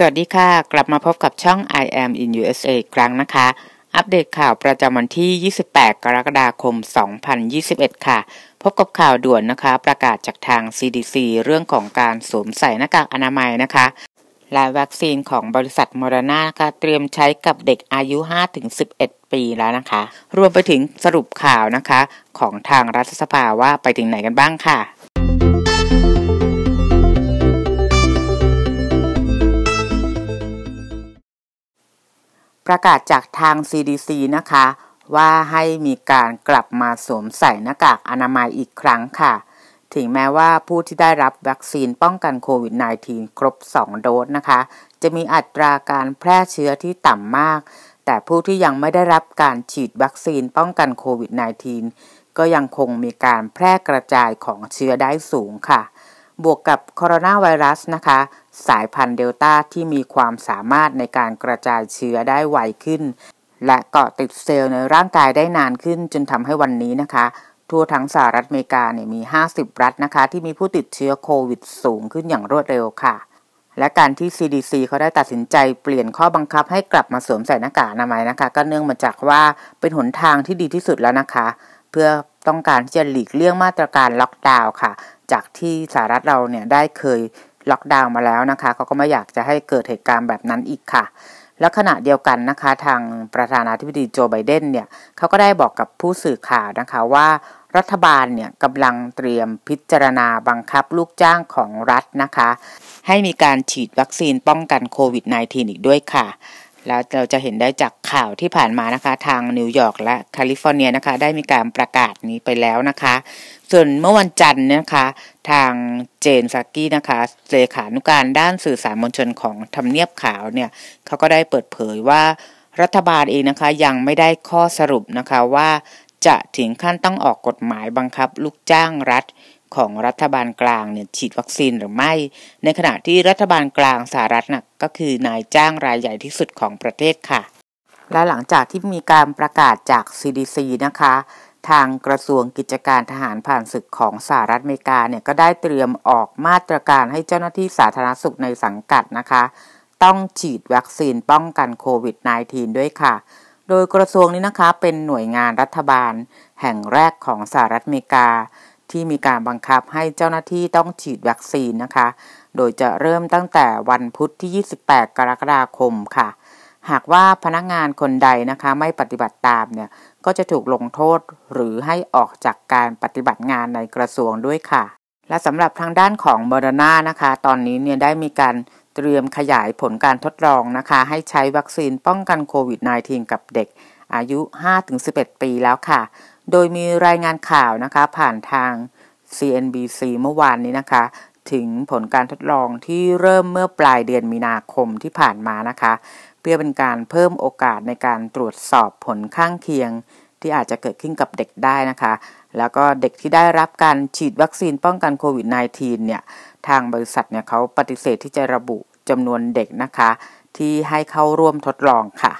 สวัสดีค่ะกลับมาพบกับช่อง I am in USA อีกครั้งนะคะ อัปเดตข่าวประจำวันที่ 28 กรกฎาคม 2021 ค่ะ พบกับข่าวด่วนนะคะประกาศจากทาง CDC เรื่องของการสวมใส่หน้ากากอนามัยนะคะและวัคซีนของบริษัทมอร์นาค่ะเตรียมใช้กับเด็กอายุ 5-11 ปีแล้วนะคะ รวมไปถึงสรุปข่าวนะคะของทางรัฐสภาว่าไปถึงไหนกันบ้างค่ะประกาศจากทาง CDC นะคะ ว่าให้มีการกลับมาสวมใส่หน้ากากอนามัยอีกครั้งค่ะ ถึงแม้ว่าผู้ที่ได้รับวัคซีนป้องกันโควิด -19 ครบ 2 โดสนะคะ จะมีอัตราการแพร่เชื้อที่ต่ำมาก แต่ผู้ที่ยังไม่ได้รับการฉีดวัคซีนป้องกันโควิด -19 ก็ยังคงมีการแพร่กระจายของเชื้อได้สูงค่ะ บวกกับโคโรนาไวรัสนะคะสายพันธุ์เดลต้าที่มีความสามารถในการกระจายเชื้อได้ไวขึ้น และเกาะติดเซลล์ในร่างกายได้นานขึ้นจนทำให้วันนี้นะคะ ทั่วทั้งสหรัฐอเมริกาเนี่ยมี 50 รัฐนะคะที่มีผู้ติดเชื้อโควิดสูงขึ้นอย่างรวดเร็วค่ะ และการที่ CDC เขาได้ตัดสินใจเปลี่ยนข้อบังคับให้กลับมาสวมใส่หน้ากากอนามัยนะคะก็เนื่องมาจากว่าเป็นหนทางที่ดีที่สุดแล้วนะคะ เพื่อต้องการที่จะหลีกเลี่ยงมาตรการล็อกดาวน์ค่ะ จากที่สหรัฐเราเนี่ยได้เคยล็อกดาวน์มาแล้วนะคะเขาก็ไม่อยากจะให้เกิดเหตุการณ์แบบนั้นอีกค่ะ และขณะเดียวกันนะคะ ทางประธานาธิบดีโจไบเดนเนี่ยเขาก็ได้บอกกับผู้สื่อข่าวนะคะว่ารัฐบาลเนี่ยกำลังเตรียมพิจารณาบังคับลูกจ้างของรัฐนะคะ ให้มีการฉีดวัคซีนป้องกันโควิด -19 อีกด้วยค่ะแล้วเราจะเห็นได้จากข่าวที่ผ่านมานะคะทางนิวยอร์กและแคลิฟอร์เนียนะคะได้มีการประกาศนี้ไปแล้วนะคะ ส่วนเมื่อวันจันทร์นะคะทางเจนซักกี้นะคะเลขานุการด้านสื่อสารมวลชนของทำเนียบขาวเนี่ยเขาก็ได้เปิดเผยว่ารัฐบาลเองนะคะยังไม่ได้ข้อสรุปนะคะว่าจะถึงขั้นต้องออกกฎหมายบังคับลูกจ้างรัฐของรัฐบาลกลางเนี่ยฉีดวัคซีนหรือไม่ ในขณะที่รัฐบาลกลางสหรัฐนะ่ะก็คือนายจ้างรายใหญ่ที่สุดของประเทศค่ะ และหลังจากที่มีการประกาศจาก CDC นะคะ ทางกระทรวงกิจการทหารผ่านศึกของสหรัฐอเมริกาเนี่ยก็ได้เตรียมออกมาตรการให้เจ้าหน้าที่สาธารณสุขในสังกัดนะคะต้องฉีดวัคซีนป้องกันโควิด -19 ด้วยค่ะ โดยกระทรวงนี้นะคะ เป็นหน่วยงานรัฐบาลแห่งแรกของสหรัฐอเมริกาที่มีการบังคับให้เจ้าหน้าที่ต้องฉีดวัคซีนนะคะ โดยจะเริ่มตั้งแต่วันพุธที่ 28 กรกฎาคมค่ะ หากว่าพนักงานคนใดนะคะไม่ปฏิบัติตามเนี่ย ก็จะถูกลงโทษหรือให้ออกจากการปฏิบัติงานในกระทรวงด้วยค่ะ และสำหรับทางด้านของเมอร์นานะคะ ตอนนี้เนี่ยได้มีการเตรียมขยายผลการทดลองนะคะ ให้ใช้วัคซีนป้องกันโควิด -19 กับเด็กอายุ 5-11 ปีแล้วค่ะโดยมีรายงานข่าวนะคะผ่านทาง CNBC เมื่อวานนี้นะคะ ถึงผลการทดลองที่เริ่มเมื่อปลายเดือนมีนาคมที่ผ่านมานะคะ เพื่อเป็นการเพิ่มโอกาสในการตรวจสอบผลข้างเคียงที่อาจจะเกิดขึ้นกับเด็กได้นะคะแล้วก็เด็กที่ได้รับการฉีดวัคซีนป้องกันโควิด -19 เนี่ยทางบริษัทเนี่ยเขาปฏิเสธที่จะระบุจำนวนเด็กนะคะ ที่ให้เข้าร่วมทดลองค่ะ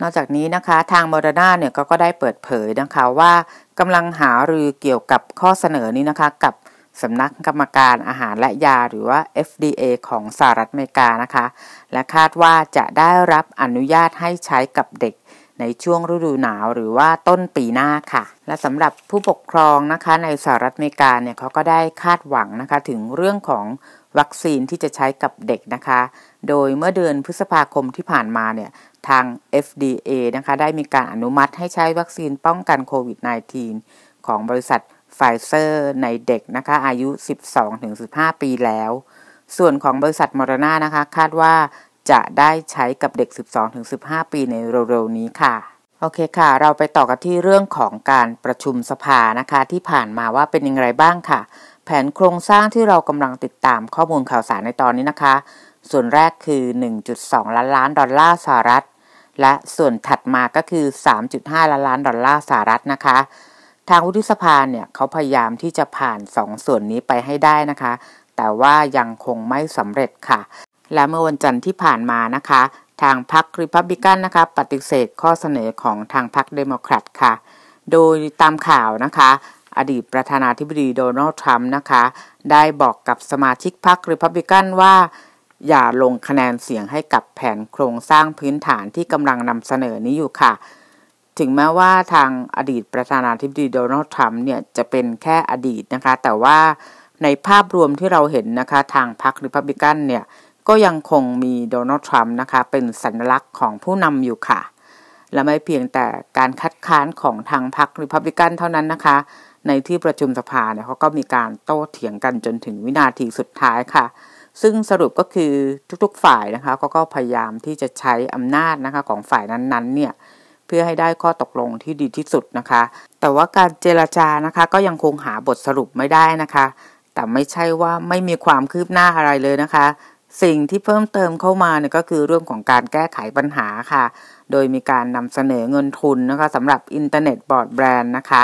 นอกจากนี้นะคะ ทางโมเดอร์นาเนี่ยก็ได้เปิดเผยนะคะว่ากำลังหารือเกี่ยวกับข้อเสนอนี้นะคะ กับสำนักกรรมการอาหารและยา หรือว่า FDA ของสหรัฐอเมริกานะคะ และคาดว่าจะได้รับอนุญาตให้ใช้กับเด็ก ในช่วงฤดูหนาวหรือว่าต้นปีหน้าค่ะ และสำหรับผู้ปกครองนะคะในสหรัฐอเมริกาเนี่ยเขาก็ได้คาดหวังนะคะถึงเรื่องของวัคซีนที่จะใช้กับเด็กนะคะโดยเมื่อเดือนพฤษภาคมที่ผ่านมาเนี่ย ทาง FDA นะคะ ได้มีการอนุมัติให้ใช้วัคซีนป้องกันโควิด -19 ของบริษัทไฟเซอร์ในเด็กนะคะ อายุ 12-15 ปีแล้ว ส่วนของบริษัทมอร์นานะคะคาดว่าจะได้ใช้กับเด็ก 12-15 ปีในเร็วๆ นี้ค่ะ โอเคค่ะ เราไปต่อกันที่เรื่องของการประชุมสภานะคะ ที่ผ่านมาว่าเป็นอย่างไรบ้างค่ะ แผนโครงสร้างที่เรากำลังติดตามข้อมูลข่าวสารในตอนนี้นะคะส่วนแรกคือ 1.2 ล้านล้านดอลลาร์สหรัฐ และส่วนถัดมาก็คือ 3.5 ล้านล้านดอลลาร์สหรัฐนะคะ ทางวุฒิสภาเนี่ยเขาพยายามที่จะผ่าน 2 ส่วนนี้ไปให้ได้นะคะ แต่ว่ายังคงไม่สำเร็จค่ะ และเมื่อวันจันทร์ที่ผ่านมานะคะ ทางพรรคริพับบิกันนะคะปฏิเสธข้อเสนอของทางพรรคเดโมแครตค่ะโดยตามข่าวนะคะ อดีตประธานาธิบดีโดนัลด์ทรัมป์นะคะ ได้บอกกับสมาชิกพรรคริพับบิกันว่าอย่าลงคะแนนเสียงให้กับแผนโครงสร้างพื้นฐานที่กำลังนำเสนอนี้อยู่ค่ะ ถึงแม้ว่าทางอดีตประธานาธิบดีโดนัลด์ทรัมป์เนี่ยจะเป็นแค่อดีตนะคะ แต่ว่าในภาพรวมที่เราเห็นนะคะ ทางพรรคริพับลิกันเนี่ย ก็ยังคงมีโดนัลด์ทรัมป์นะคะเป็นสัญลักษณ์ของผู้นำอยู่ค่ะ และไม่เพียงแต่การคัดค้านของทางพรรคริพับลิกันเท่านั้นนะคะในที่ประชุมสภาเนี่ยเขาก็มีการโต้เถียงกันจนถึงวินาทีสุดท้ายค่ะ ซึ่งสรุปก็คือทุก ๆฝ่ายนะคะเขาก็พยายามที่จะใช้อำนาจนะคะของฝ่ายนั้นๆเนี่ยเพื่อให้ได้ข้อตกลงที่ดีที่สุดนะคะ แต่ว่าการเจรจานะคะ ก็ยังคงหาบทสรุปไม่ได้นะคะ แต่ไม่ใช่ว่าไม่มีความคืบหน้าอะไรเลยนะคะ สิ่งที่เพิ่มเติมเข้ามาเนี่ยก็คือเรื่องของการแก้ไขปัญหาค่ะ โดยมีการนำเสนอเงินทุนนะคะสำหรับอินเทอร์เน็ตบอร์ดแบรนด์นะคะ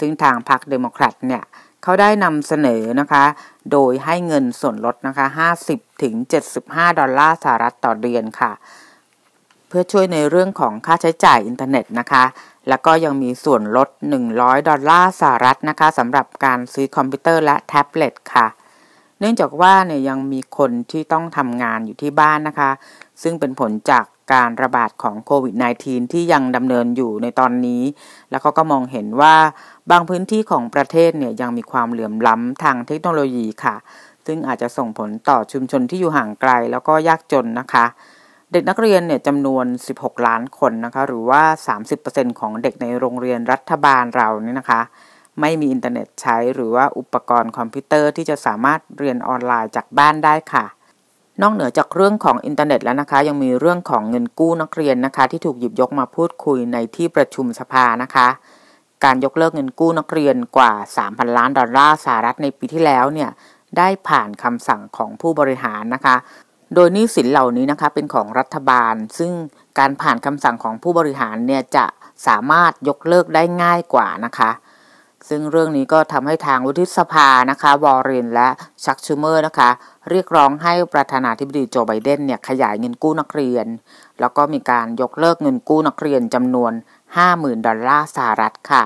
ซึ่งทางพรรคเดโมแครตเนี่ย เขาได้นำเสนอนะคะ โดยให้เงินส่วนลด นะคะ 50 ถึง 75 ดอลลาร์สหรัฐต่อเดือนค่ะ เพื่อช่วยในเรื่องของค่าใช้จ่ายอินเทอร์เน็ตนะคะ แล้วก็ยังมีส่วนลด 100 ดอลลาร์สหรัฐนะคะ สำหรับการซื้อคอมพิวเตอร์และแท็บเล็ตค่ะ เนื่องจากว่าเนี่ยยังมีคนที่ต้องทำงานอยู่ที่บ้านนะคะ ซึ่งเป็นผลจากการระบาดของโควิด -19 ที่ยังดำเนินอยู่ในตอนนี้ แล้วเขาก็มองเห็นว่าบางพื้นที่ของประเทศเนี่ย ยังมีความเหลื่อมล้ำทางเทคโนโลยีค่ะ ซึ่งอาจจะส่งผลต่อชุมชนที่อยู่ห่างไกลแล้วก็ยากจนนะคะ เด็กนักเรียนเนี่ยจำนวน 16 ล้านคนนะคะ หรือว่า 30%ของเด็กในโรงเรียนรัฐบาลเรานี่นะคะ ไม่มีอินเทอร์เน็ตใช้ หรือว่าอุปกรณ์คอมพิวเตอร์ที่จะสามารถเรียนออนไลน์จากบ้านได้ค่ะนอกเหนือจากเรื่องของอินเทอร์เน็ตแล้วนะคะ ยังมีเรื่องของเงินกู้นักเรียนนะคะ ที่ถูกหยิบยกมาพูดคุยในที่ประชุมสภานะคะ การยกเลิกเงินกู้นักเรียนกว่า 3,000 ล้านดอลลาร์สหรัฐในปีที่แล้วเนี่ยได้ผ่านคำสั่งของผู้บริหารนะคะ โดยนี้สินเหล่านี้นะคะเป็นของรัฐบาลซึ่งการผ่านคำสั่งของผู้บริหารเนี่ยจะสามารถยกเลิกได้ง่ายกว่านะคะซึ่งเรื่องนี้ก็ทำให้ทางวุฒิสภานะคะ วอร์เรนและชักชูเมอร์นะคะ เรียกร้องให้ประธานาธิบดีโจไบเดนเนี่ย ขยายเงินกู้นักเรียน แล้วก็มีการยกเลิกเงินกู้นักเรียนจำนวน 50,000 ดอลลาร์สหรัฐค่ะ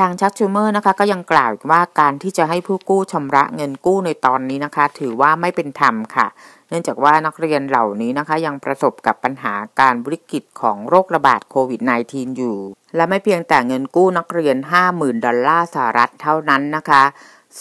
ทางชักชูเมอร์นะคะก็ยังกล่าวว่าการที่จะให้ผู้กู้ชำระเงินกู้ในตอนนี้นะคะถือว่าไม่เป็นธรรมค่ะ เนื่องจากว่านักเรียนเหล่านี้นะคะยังประสบกับปัญหาการวิกฤตของโรคระบาดโควิด -19 อยู่ และไม่เพียงแต่เงินกู้นักเรียน 50,000ดอลลาร์สหรัฐเท่านั้นนะคะ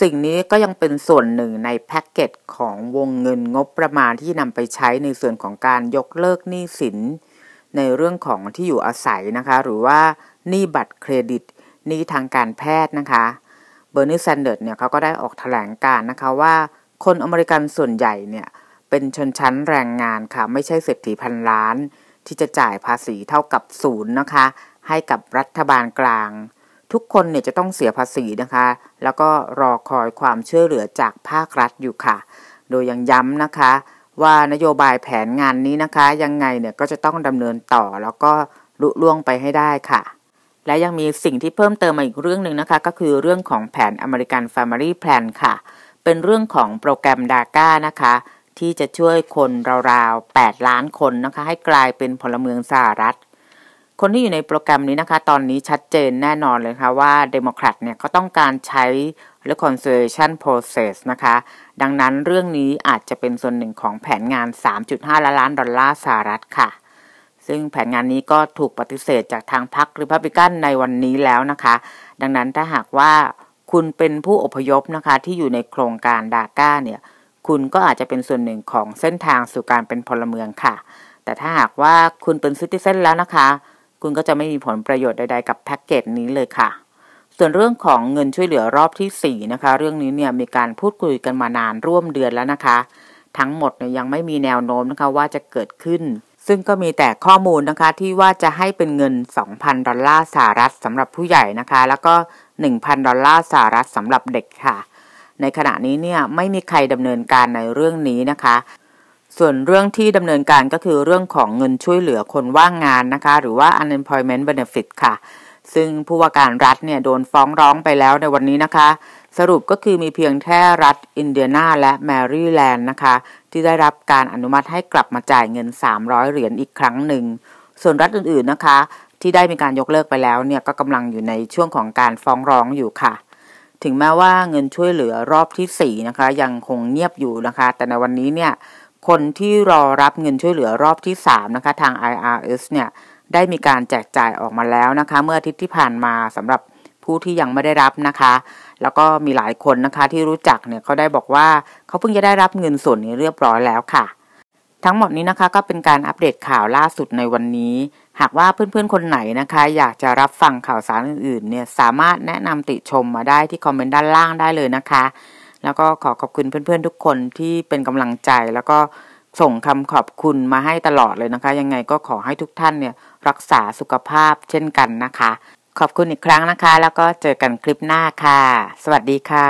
สิ่งนี้ก็ยังเป็นส่วนหนึ่งในแพ็กเกจของวงเงินงบประมาณที่นำไปใช้ในส่วนของการยกเลิกหนี้สิน ในเรื่องของที่อยู่อาศัยนะคะหรือว่าหนี้บัตรเครดิตนี้ทางการแพทย์นะคะ เบอร์นสแซนเดอร์เนี่ยเขาก็ได้ออกแถลงการนะคะว่าคนอเมริกันส่วนใหญ่เนี่ยเป็นชนชั้นแรงงานค่ะ ไม่ใช่เศรษฐีพันล้าน ที่จะจ่ายภาษีเท่ากับศูนย์นะคะ ให้กับรัฐบาลกลาง ทุกคนเนี่ยจะต้องเสียภาษีนะคะ แล้วก็รอคอยความช่วยเหลือจากภาครัฐอยู่ค่ะ โดยยังย้ำนะคะว่านโยบายแผนงานนี้นะคะ ยังไงเนี่ยก็จะต้องดำเนินต่อ แล้วก็ลุล่วงไปให้ได้ค่ะและยังมีสิ่งที่เพิ่มเติมมาอีกเรื่องหนึ่งนะคะ ก็คือเรื่องของแผนมริกันฟา Family Plan ค่ะ เป็นเรื่องของโปรแกรมดาก้านะคะ ที่จะช่วยคนราวๆ 8 ล้านคนนะคะ ให้กลายเป็นพลเมืองสหรัฐ คนที่อยู่ในโปรแกรมนี้นะคะ ตอนนี้ชัดเจนแน่นอนเลยค่ะว่าเดโมแครตเนี่ยก็ต้องการใช้ reconciliation process นะคะ ดังนั้นเรื่องนี้อาจจะเป็นส่วนหนึ่งของแผนงาน 3.5้าล้านดอลลาร์สหรัฐค่ะซึ่งแผนงานนี้ก็ถูกปฏิเสธจากทางพรรคริพับลิกันในวันนี้แล้วนะคะ ดังนั้นถ้าหากว่าคุณเป็นผู้อพยพนะคะที่อยู่ในโครงการดาก้าเนี่ยคุณก็อาจจะเป็นส่วนหนึ่งของเส้นทางสู่การเป็นพลเมืองค่ะ แต่ถ้าหากว่าคุณเป็นซิติเซนแล้วนะคะ คุณก็จะไม่มีผลประโยชน์ใดๆกับแพ็กเกจนี้เลยค่ะ ส่วนเรื่องของเงินช่วยเหลือรอบที่4นะคะ เรื่องนี้เนี่ยมีการพูดคุยกันมานานร่วมเดือนแล้วนะคะ ทั้งหมดเนี่ยยังไม่มีแนวโน้มนะคะว่าจะเกิดขึ้นซึ่งก็มีแต่ข้อมูลนะคะที่ว่าจะให้เป็นเงิน 2,000 ดอลลาร์สหรัฐสำหรับผู้ใหญ่นะคะ แล้วก็ 1,000 ดอลลาร์สหรัฐสำหรับเด็กค่ะ ในขณะนี้เนี่ยไม่มีใครดำเนินการในเรื่องนี้นะคะ ส่วนเรื่องที่ดำเนินการก็คือเรื่องของเงินช่วยเหลือคนว่างงานนะคะหรือว่า unemployment benefit ค่ะ ซึ่งผู้ว่าการรัฐเนี่ยโดนฟ้องร้องไปแล้วในวันนี้นะคะ สรุปก็คือมีเพียงแค่รัฐอินเดียนาและแมริแลนด์นะคะที่ได้รับการอนุมัติให้กลับมาจ่ายเงิน300เหรียญอีกครั้งหนึ่งส่วนรัฐอื่น ๆ นะคะ ที่ได้มีการยกเลิกไปแล้วเนี่ยก็กำลังอยู่ในช่วงของการฟ้องร้องอยู่ค่ะ ถึงแม้ว่าเงินช่วยเหลือรอบที่4นะคะ ยังคงเงียบอยู่นะคะ แต่ในวันนี้เนี่ยคนที่รอรับเงินช่วยเหลือรอบที่3นะคะทาง IRS เนี่ยได้มีการแจกจ่ายออกมาแล้วนะคะ เมื่ออาทิตย์ที่ผ่านมาสำหรับผู้ที่ยังไม่ได้รับนะคะ แล้วก็มีหลายคนนะคะที่รู้จักเนี่ยเขาได้บอกว่าเขาเพิ่งจะได้รับเงินส่วนนี้เรียบร้อยแล้วค่ะ ทั้งหมดนี้นะคะก็เป็นการอัปเดตข่าวล่าสุดในวันนี้ หากว่าเพื่อนๆคนไหนนะคะ อยากจะรับฟังข่าวสารอื่นๆเนี่ยสามารถแนะนำติชมมาได้ที่คอมเมนต์ด้านล่างได้เลยนะคะ แล้วก็ขอขอบคุณเพื่อน ๆ ทุกคนที่เป็นกำลังใจ แล้วก็ส่งคำขอบคุณมาให้ตลอดเลยนะคะ ยังไงก็ขอให้ทุกท่านเนี่ยรักษาสุขภาพเช่นกันนะคะขอบคุณอีกครั้งนะคะ แล้วก็เจอกันคลิปหน้าค่ะ สวัสดีค่ะ